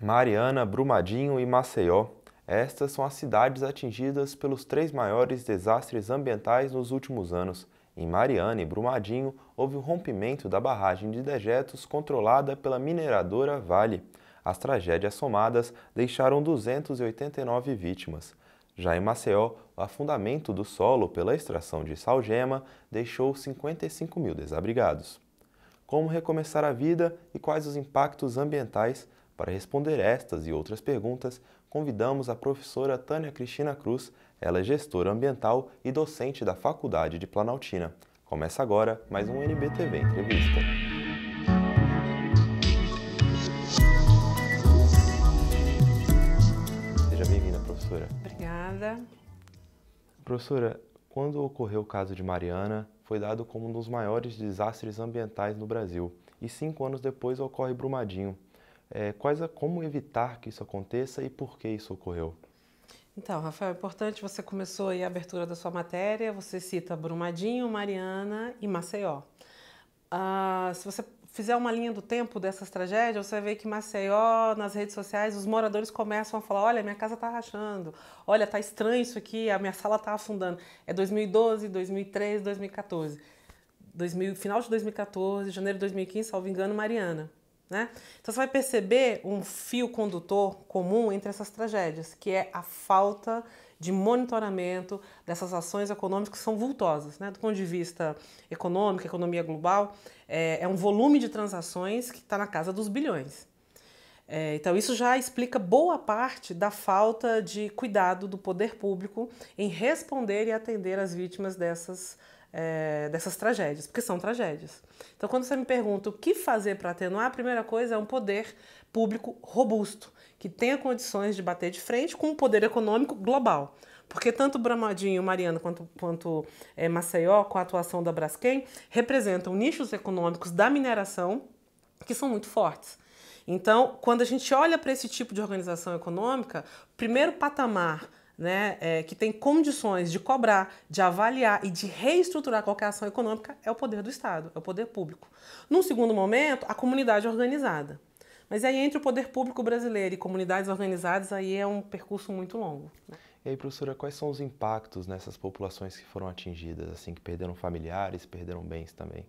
Mariana, Brumadinho e Maceió. Estas são as cidades atingidas pelos três maiores desastres ambientais nos últimos anos. Em Mariana e Brumadinho, houve o rompimento da barragem de dejetos controlada pela mineradora Vale. As tragédias somadas deixaram 289 vítimas. Já em Maceió, o afundamento do solo pela extração de salgema deixou 55 mil desabrigados. Como recomeçar a vida e quais os impactos ambientais para responder estas e outras perguntas, convidamos a professora Tânia Cristina Cruz, ela é gestora ambiental e docente da Faculdade de Planaltina. Começa agora mais um NBTV Entrevista. Seja bem-vinda, professora. Obrigada. Professora, quando ocorreu o caso de Mariana, foi dado como um dos maiores desastres ambientais no Brasil. E cinco anos depois ocorre Brumadinho é, quais a, como evitar que isso aconteça e por que isso ocorreu? Então, Rafael, é importante, você começou aí a abertura da sua matéria, você cita Brumadinho, Mariana e Maceió. Ah, se você fizer uma linha do tempo dessas tragédias, você vê que Maceió, nas redes sociais, os moradores começam a falar: olha, minha casa tá rachando, olha, tá estranho isso aqui, a minha sala tá afundando. É 2012, 2013, 2014. 2000, final de 2014, janeiro de 2015, salvo engano, Mariana. Né? Então você vai perceber um fio condutor comum entre essas tragédias, que é a falta de monitoramento dessas ações econômicas que são vultosas. Né? Do ponto de vista econômico, economia global, é, é um volume de transações que está na casa dos bilhões. É, então, isso já explica boa parte da falta de cuidado do poder público em responder e atender as vítimas dessas é, dessas tragédias, porque são tragédias. Então, quando você me pergunta o que fazer para atenuar, a primeira coisa é um poder público robusto, que tenha condições de bater de frente com o um poder econômico global. Porque tanto Bramadinho, Mariana quanto, quanto é, Maceió, com a atuação da Braskem, representam nichos econômicos da mineração que são muito fortes. Então, quando a gente olha para esse tipo de organização econômica, primeiro patamar né, é, que tem condições de cobrar, de avaliar e de reestruturar qualquer ação econômica é o poder do Estado, é o poder público. Num segundo momento, a comunidade organizada. Mas aí entre o poder público brasileiro e comunidades organizadas, aí é um percurso muito longo. Né? E aí, professora, quais são os impactos nessas populações que foram atingidas, assim, que perderam familiares, perderam bens também?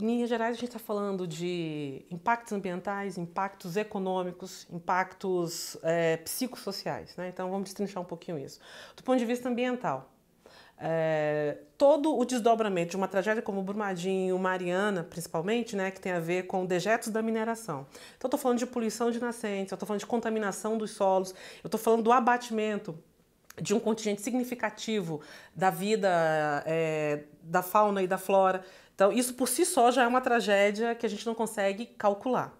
Em linhas gerais, a gente está falando de impactos ambientais, impactos econômicos, impactos é, psicossociais. Né? Então, vamos destrinchar um pouquinho isso. Do ponto de vista ambiental, é, todo o desdobramento de uma tragédia como Brumadinho, Mariana, principalmente, né, que tem a ver com dejetos da mineração. Então, estou falando de poluição de nascentes, estou falando de contaminação dos solos, estou falando do abatimento de um contingente significativo da vida, é, da fauna e da flora. Então, isso por si só já é uma tragédia que a gente não consegue calcular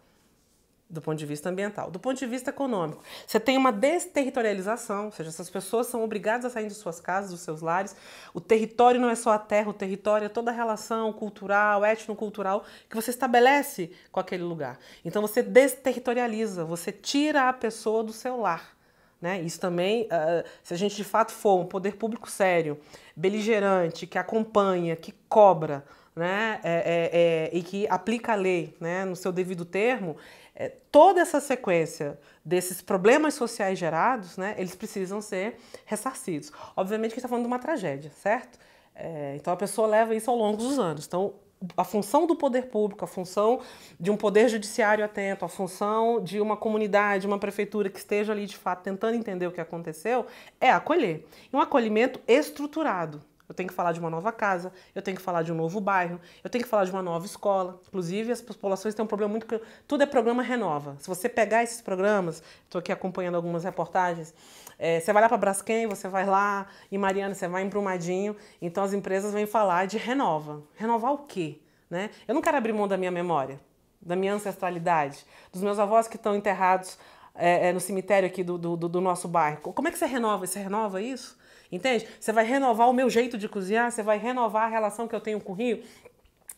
do ponto de vista ambiental. Do ponto de vista econômico, você tem uma desterritorialização, ou seja, essas pessoas são obrigadas a sair de suas casas, dos seus lares. O território não é só a terra, o território é toda a relação cultural, etnocultural que você estabelece com aquele lugar. Então você desterritorializa, você tira a pessoa do seu lar. Né? Isso também, uh, se a gente de fato for um poder público sério, beligerante, que acompanha, que cobra, né, é, é, é, e que aplica a lei né, no seu devido termo, é, toda essa sequência desses problemas sociais gerados, né, eles precisam ser ressarcidos. Obviamente que está falando de uma tragédia, certo? É, então a pessoa leva isso ao longo dos anos. Então a função do poder público, a função de um poder judiciário atento, a função de uma comunidade, uma prefeitura que esteja ali de fato tentando entender o que aconteceu, é acolher. E um acolhimento estruturado, eu tenho que falar de uma nova casa, eu tenho que falar de um novo bairro, eu tenho que falar de uma nova escola. Inclusive, as populações têm um problema muito. Tudo é programa renova. Se você pegar esses programas, estou aqui acompanhando algumas reportagens, é, você vai lá para Braskem, você vai lá em Mariana, você vai em Brumadinho. Então, as empresas vêm falar de renova. Renovar o quê? Né? Eu não quero abrir mão da minha memória, da minha ancestralidade, dos meus avós que estão enterrados é, é, no cemitério aqui do, do, do nosso bairro. Como é que você renova? Você renova isso? Entende? Você vai renovar o meu jeito de cozinhar, você vai renovar a relação que eu tenho com o Rio.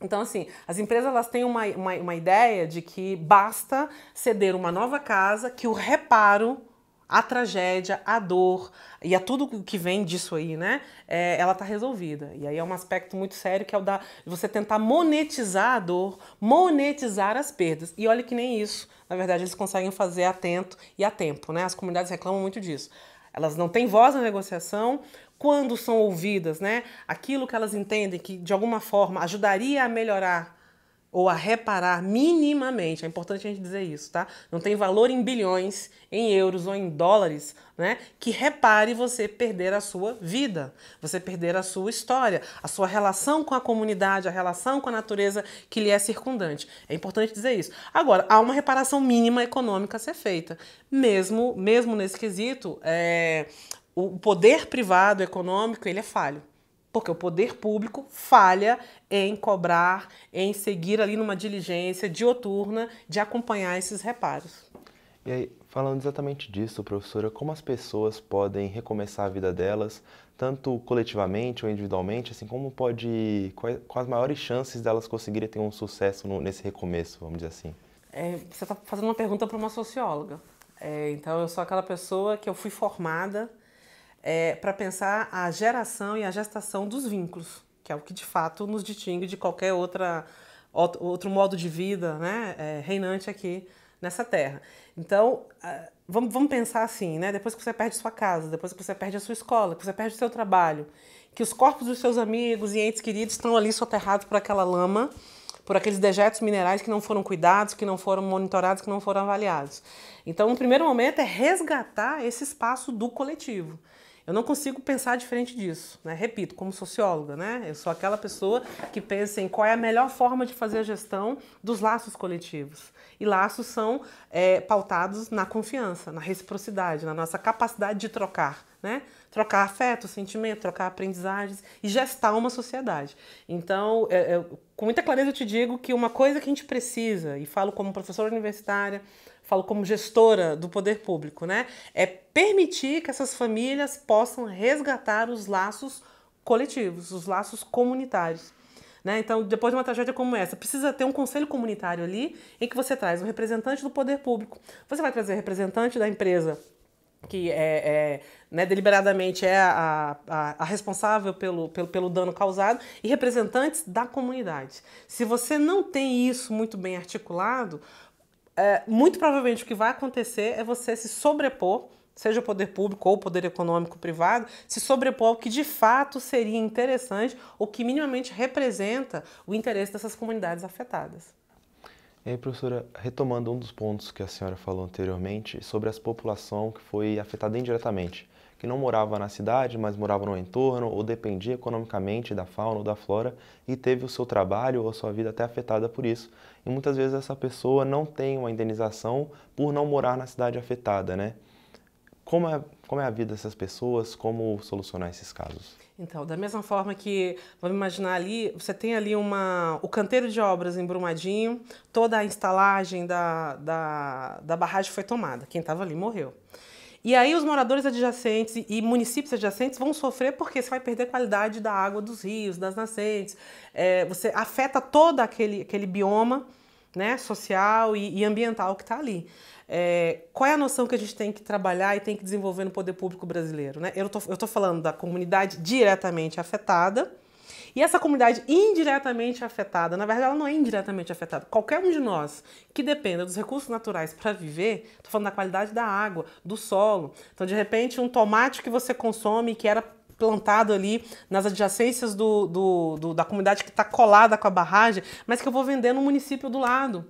Então, assim, as empresas elas têm uma, uma, uma ideia de que basta ceder uma nova casa, que o reparo a tragédia, a dor e a tudo que vem disso aí, né? É, ela tá resolvida. E aí é um aspecto muito sério que é o da você tentar monetizar a dor, monetizar as perdas. E olha que nem isso, na verdade, eles conseguem fazer atento e a tempo, né? As comunidades reclamam muito disso. Elas não têm voz na negociação, quando são ouvidas, né? Aquilo que elas entendem que de alguma forma ajudaria a melhorar ou a reparar minimamente. É importante a gente dizer isso, tá? Não tem valor em bilhões, em euros ou em dólares, né? Que repare você perder a sua vida, você perder a sua história, a sua relação com a comunidade, a relação com a natureza que lhe é circundante. É importante dizer isso. Agora, há uma reparação mínima econômica a ser feita. Mesmo, mesmo nesse quesito, é, o poder privado econômico ele é falho. Porque o poder público falha em cobrar, em seguir ali numa diligência dioturna de acompanhar esses reparos. E aí, falando exatamente disso, professora, como as pessoas podem recomeçar a vida delas, tanto coletivamente ou individualmente, assim, como pode, quais, as maiores chances delas conseguirem ter um sucesso no, nesse recomeço, vamos dizer assim? É, você está fazendo uma pergunta para uma socióloga. É, então, eu sou aquela pessoa que eu fui formada é, para pensar a geração e a gestação dos vínculos, que é o que de fato nos distingue de qualquer outra, outro modo de vida né, é, reinante aqui nessa terra. Então, vamos, vamos pensar assim, né? Depois que você perde sua casa, depois que você perde a sua escola, que você perde o seu trabalho, que os corpos dos seus amigos e entes queridos estão ali soterrados por aquela lama, por aqueles dejetos minerais que não foram cuidados, que não foram monitorados, que não foram avaliados. Então, o primeiro momento é resgatar esse espaço do coletivo. Eu não consigo pensar diferente disso, né? Repito, como socióloga, né? Eu sou aquela pessoa que pensa em qual é a melhor forma de fazer a gestão dos laços coletivos. E laços são é, pautados na confiança, na reciprocidade, na nossa capacidade de trocar, né? Trocar afeto, sentimento, trocar aprendizagens e gestar uma sociedade. Então, é, é, com muita clareza eu te digo que uma coisa que a gente precisa, e falo como professora universitária, falo como gestora do poder público, né? É permitir que essas famílias possam resgatar os laços coletivos, os laços comunitários. Né? Então, depois de uma tragédia como essa, precisa ter um conselho comunitário ali em que você traz um representante do poder público. Você vai trazer representante da empresa que é, é né, deliberadamente é a, a, a, responsável pelo, pelo, pelo dano causado e representantes da comunidade. Se você não tem isso muito bem articulado, é, muito provavelmente o que vai acontecer é você se sobrepor, seja o poder público ou o poder econômico privado, se sobrepor ao que de fato seria interessante ou que minimamente representa o interesse dessas comunidades afetadas. E aí, professora, retomando um dos pontos que a senhora falou anteriormente sobre essa população que foi afetada indiretamente que não morava na cidade, mas morava no entorno ou dependia economicamente da fauna ou da flora e teve o seu trabalho ou a sua vida até afetada por isso. E muitas vezes essa pessoa não tem uma indenização por não morar na cidade afetada, né? Como é, como é a vida dessas pessoas? Como solucionar esses casos? Então, da mesma forma que, vamos imaginar ali, você tem ali uma, o canteiro de obras em Brumadinho, toda a instalagem da, da, da barragem foi tomada, quem estava ali morreu. E aí os moradores adjacentes e municípios adjacentes vão sofrer porque você vai perder a qualidade da água dos rios, das nascentes, é, você afeta todo aquele, aquele bioma né, social e, e ambiental que está ali. É, qual é a noção que a gente tem que trabalhar e tem que desenvolver no poder público brasileiro? Né? Eu estou falando da comunidade diretamente afetada, e essa comunidade indiretamente afetada, na verdade ela não é indiretamente afetada, qualquer um de nós que dependa dos recursos naturais para viver, tô falando da qualidade da água, do solo. Então, de repente, um tomate que você consome que era plantado ali nas adjacências do, do, do da comunidade que está colada com a barragem, mas que eu vou vender no município do lado.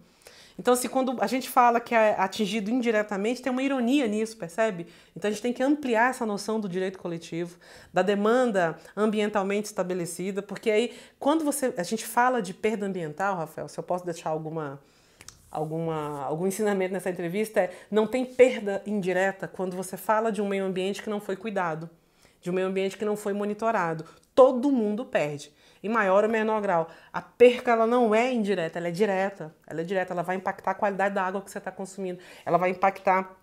Então, assim, quando a gente fala que é atingido indiretamente, tem uma ironia nisso, percebe? Então, a gente tem que ampliar essa noção do direito coletivo, da demanda ambientalmente estabelecida, porque aí, quando você, a gente fala de perda ambiental, Rafael, se eu posso deixar alguma, alguma, algum ensinamento nessa entrevista, é não tem perda indireta quando você fala de um meio ambiente que não foi cuidado, de um meio ambiente que não foi monitorado. Todo mundo perde em maior ou menor grau. A perca ela não é indireta, ela é direta. Ela é direta, ela vai impactar a qualidade da água que você está consumindo, ela vai impactar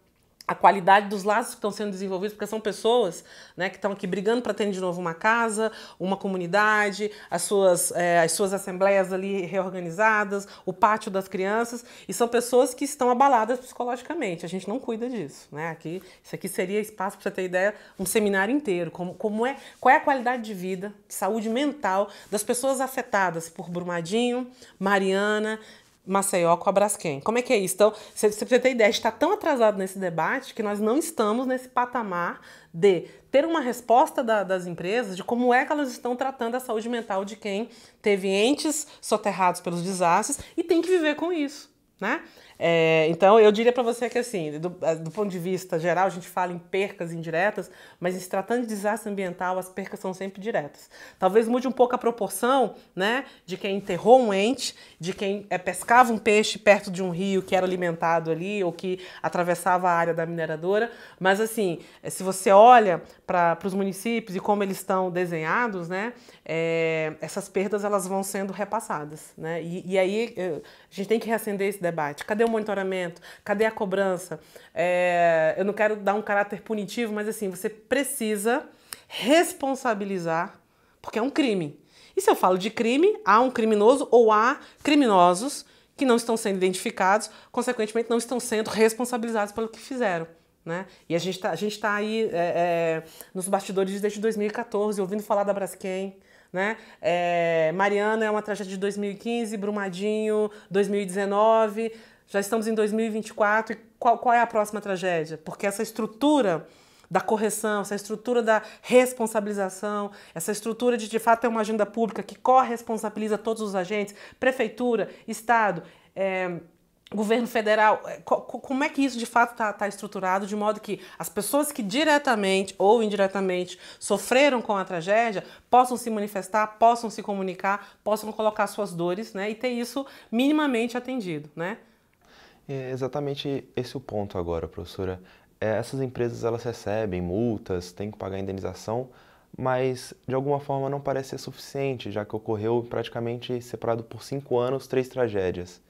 a qualidade dos laços que estão sendo desenvolvidos, porque são pessoas né, que estão aqui brigando para ter de novo uma casa, uma comunidade, as suas, é, as suas assembleias ali reorganizadas, o pátio das crianças, e são pessoas que estão abaladas psicologicamente. A gente não cuida disso. Né? Aqui, isso aqui seria espaço, para você ter ideia, um seminário inteiro. Como, como é, qual é a qualidade de vida, de saúde mental das pessoas afetadas por Brumadinho, Mariana, Maceió com a Braskem. Como é que é isso? Então, você precisa ter ideia, a gente está tão atrasado nesse debate que nós não estamos nesse patamar de ter uma resposta da, das empresas de como é que elas estão tratando a saúde mental de quem teve entes soterrados pelos desastres e tem que viver com isso, né? É, então, eu diria para você que, assim, do, do, ponto de vista geral, a gente fala em percas indiretas, mas se tratando de desastre ambiental, as percas são sempre diretas. Talvez mude um pouco a proporção, né, de quem enterrou um ente, de quem é, pescava um peixe perto de um rio que era alimentado ali ou que atravessava a área da mineradora, mas, assim, é, se você olha para os municípios e como eles estão desenhados, né, é, essas perdas elas vão sendo repassadas, né, e, e aí eh, a gente tem que reacender esse debate. Cadê o monitoramento? Cadê a cobrança? É, eu não quero dar um caráter punitivo, mas assim, você precisa responsabilizar, porque é um crime. E se eu falo de crime, há um criminoso ou há criminosos que não estão sendo identificados, consequentemente não estão sendo responsabilizados pelo que fizeram. Né? E a gente está tá aí é, é, nos bastidores desde 2014, ouvindo falar da Braskem, né? É, Mariana é uma tragédia de 2015, Brumadinho 2019 já estamos em 2024 e qual, qual é a próxima tragédia? Porque essa estrutura da correção, essa estrutura da responsabilização, essa estrutura de de fato ter uma agenda pública que corresponsabiliza todos os agentes, prefeitura, estado, é, governo federal, eh, como é que isso de fato está tá estruturado de modo que as pessoas que diretamente ou indiretamente sofreram com a tragédia possam se manifestar, possam se comunicar, possam colocar suas dores, né, e ter isso minimamente atendido, né? É exatamente esse o ponto agora, professora. É, essas empresas elas recebem multas, têm que pagar indenização, mas de alguma forma não parece ser suficiente, já que ocorreu praticamente separado por cinco anos três tragédias.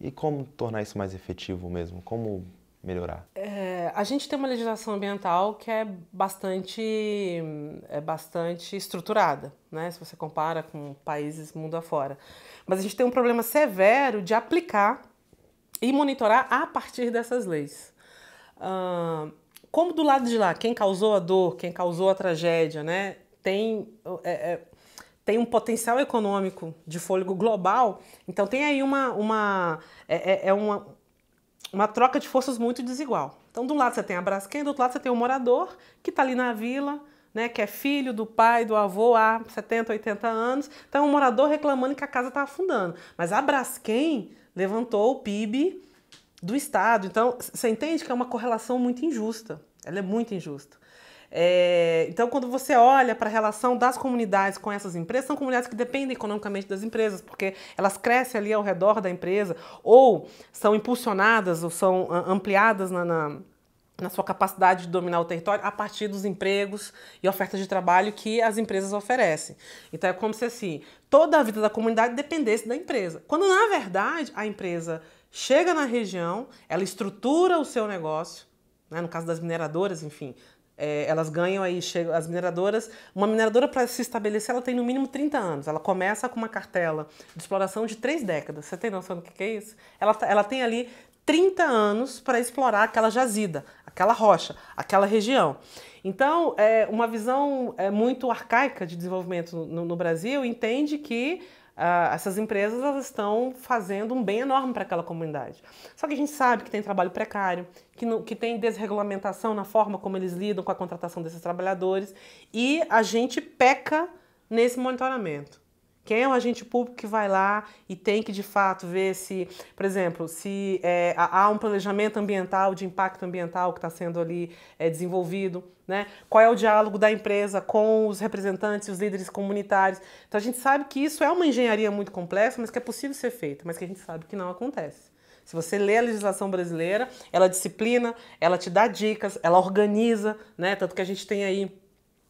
E como tornar isso mais efetivo mesmo? Como melhorar? É, a gente tem uma legislação ambiental que é bastante, é bastante estruturada, né? Se você compara com países mundo afora. Mas a gente tem um problema severo de aplicar e monitorar a partir dessas leis. como do lado de lá, quem causou a dor, quem causou a tragédia, né, tem, é, é, tem um potencial econômico de fôlego global, então tem aí uma, uma, é, é, é uma, uma troca de forças muito desigual. Então, de um lado você tem a Braskem, do outro lado você tem o morador que está ali na vila, né, que é filho do pai, do avô há 70, 80 anos. Então, é um morador reclamando que a casa está afundando. Mas a Braskem levantou o PIB do Estado. Então, você entende que é uma correlação muito injusta. Ela é muito injusta. É, então, quando você olha para a relação das comunidades com essas empresas, são comunidades que dependem economicamente das empresas, porque elas crescem ali ao redor da empresa, ou são impulsionadas, ou são ah, ampliadas na, na na sua capacidade de dominar o território a partir dos empregos e ofertas de trabalho que as empresas oferecem. Então é como se assim, toda a vida da comunidade dependesse da empresa. Quando na verdade a empresa chega na região, ela estrutura o seu negócio, né? no caso das mineradoras, enfim, é, elas ganham aí, chegam, as mineradoras. Uma mineradora, para se estabelecer, ela tem no mínimo 30 anos. Ela começa com uma cartela de exploração de três décadas. Você tem noção do que, que é isso? Ela, tá, ela tem ali 30 anos para explorar aquela jazida, aquela rocha, aquela região. Então, é, uma visão é, muito arcaica de desenvolvimento no, no Brasil entende que uh, essas empresas elas estão fazendo um bem enorme para aquela comunidade. Só que a gente sabe que tem trabalho precário, que, no, que tem desregulamentação na forma como eles lidam com a contratação desses trabalhadores e a gente peca nesse monitoramento. Quem é o agente público que vai lá e tem que de fato ver se, por exemplo, se é, há um planejamento ambiental, de impacto ambiental que está sendo ali é, desenvolvido, né? Qual é o diálogo da empresa com os representantes, os líderes comunitários? Então a gente sabe que isso é uma engenharia muito complexa, mas que é possível ser feito, mas que a gente sabe que não acontece. Se você lê a legislação brasileira, ela disciplina, ela te dá dicas, ela organiza, né? Tanto que a gente tem aí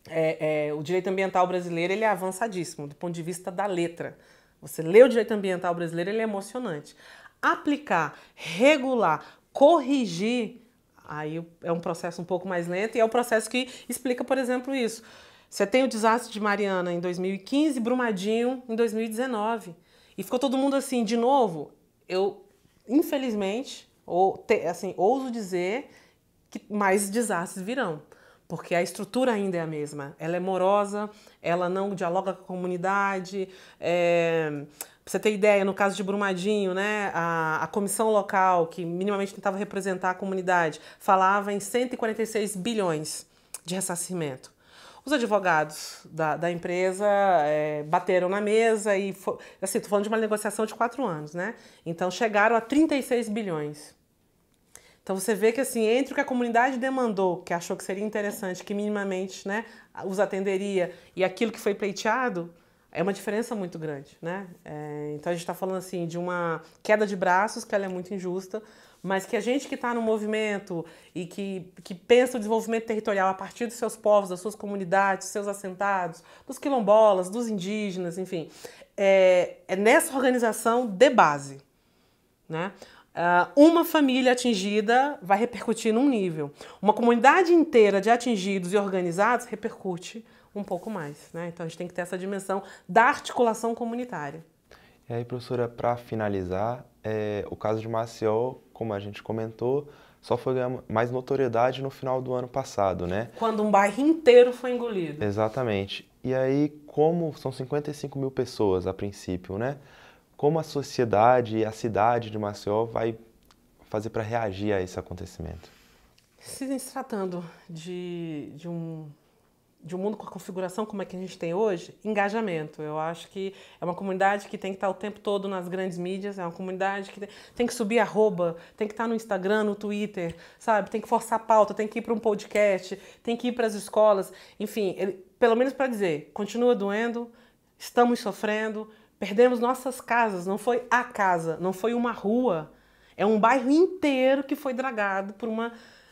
é, é, o direito ambiental brasileiro ele é avançadíssimo do ponto de vista da letra. Você lê o direito ambiental brasileiro, ele é emocionante. Aplicar, regular, corrigir, aí é um processo um pouco mais lento e é o um processo que explica, por exemplo, isso. Você tem o desastre de Mariana em 2015, Brumadinho em 2019. E ficou todo mundo assim, de novo, eu, infelizmente, ou, te, assim, ouso dizer que mais desastres virão porque a estrutura ainda é a mesma. Ela é morosa, ela não dialoga com a comunidade. É... Pra você ter ideia, no caso de Brumadinho, né, a, a comissão local, que minimamente tentava representar a comunidade, falava em 146 bilhões de ressarcimento. Os advogados da, da empresa é, bateram na mesa e, assim, tô falando de uma negociação de quatro anos, né? Então chegaram a 36 bilhões. Então você vê que assim, entre o que a comunidade demandou, que achou que seria interessante, que minimamente né, os atenderia, e aquilo que foi pleiteado, é uma diferença muito grande. Né? É, então a gente está falando assim de uma queda de braços, que ela é muito injusta, mas que a gente que está no movimento e que, que pensa o desenvolvimento territorial a partir dos seus povos, das suas comunidades, dos seus assentados, dos quilombolas, dos indígenas, enfim, é, é nessa organização de base. Né? Ah, uma família atingida vai repercutir num nível. Uma comunidade inteira de atingidos e organizados repercute um pouco mais. Né? Então a gente tem que ter essa dimensão da articulação comunitária. E aí, professora, para finalizar, é, o caso de Maceió, como a gente comentou, só foi ganhar mais notoriedade no final do ano passado, né? Quando um bairro inteiro foi engolido. Exatamente. E aí, como são 55 mil pessoas a princípio, né? como a sociedade e a cidade de Maceió vai fazer para reagir a esse acontecimento? Se tratando de, de um de um mundo com a configuração como é que a gente tem hoje, engajamento. Eu acho que é uma comunidade que tem que estar o tempo todo nas grandes mídias, é uma comunidade que tem que subir arroba, tem que estar no Instagram, no Twitter, sabe? Tem que forçar a pauta, tem que ir para um podcast, tem que ir para as escolas. Enfim, ele, pelo menos para dizer, continua doendo, estamos sofrendo, Perdemos nossas casas, não foi a casa, não foi uma rua. É um bairro inteiro que foi dragado por uma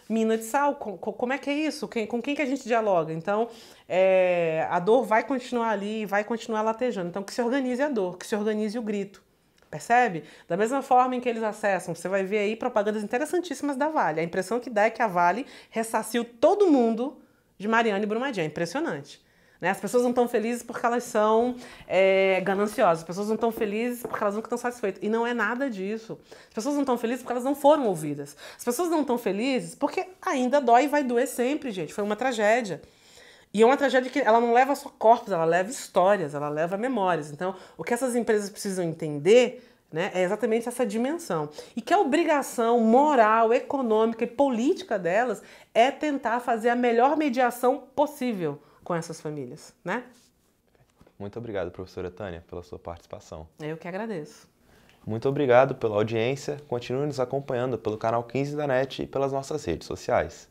mina de sal. Como é que é isso? Com quem que a gente dialoga? Então, é, a dor vai continuar ali, vai continuar latejando. Então, que se organize a dor, que se organize o grito. Percebe? Da mesma forma em que eles acessam, você vai ver aí propagandas interessantíssimas da Vale. A impressão que dá é que a Vale ressarciu todo mundo de Mariane Brumadinho. É impressionante. Né? As pessoas não estão felizes porque elas são é, gananciosas, as pessoas não estão felizes porque elas nunca estão satisfeitas. E não é nada disso. As pessoas não estão felizes porque elas não foram ouvidas. As pessoas não estão felizes porque ainda dói e vai doer sempre, gente. Foi uma tragédia. E é uma tragédia que ela não leva só corpos, ela leva histórias, ela leva memórias. Então, o que essas empresas precisam entender né, é exatamente essa dimensão. E que a obrigação moral, econômica e política delas é tentar fazer a melhor mediação possível com essas famílias, né? Muito obrigado, professora Tânia, pela sua participação. Eu que agradeço. Muito obrigado pela audiência. Continue nos acompanhando pelo canal 15 da NET e pelas nossas redes sociais.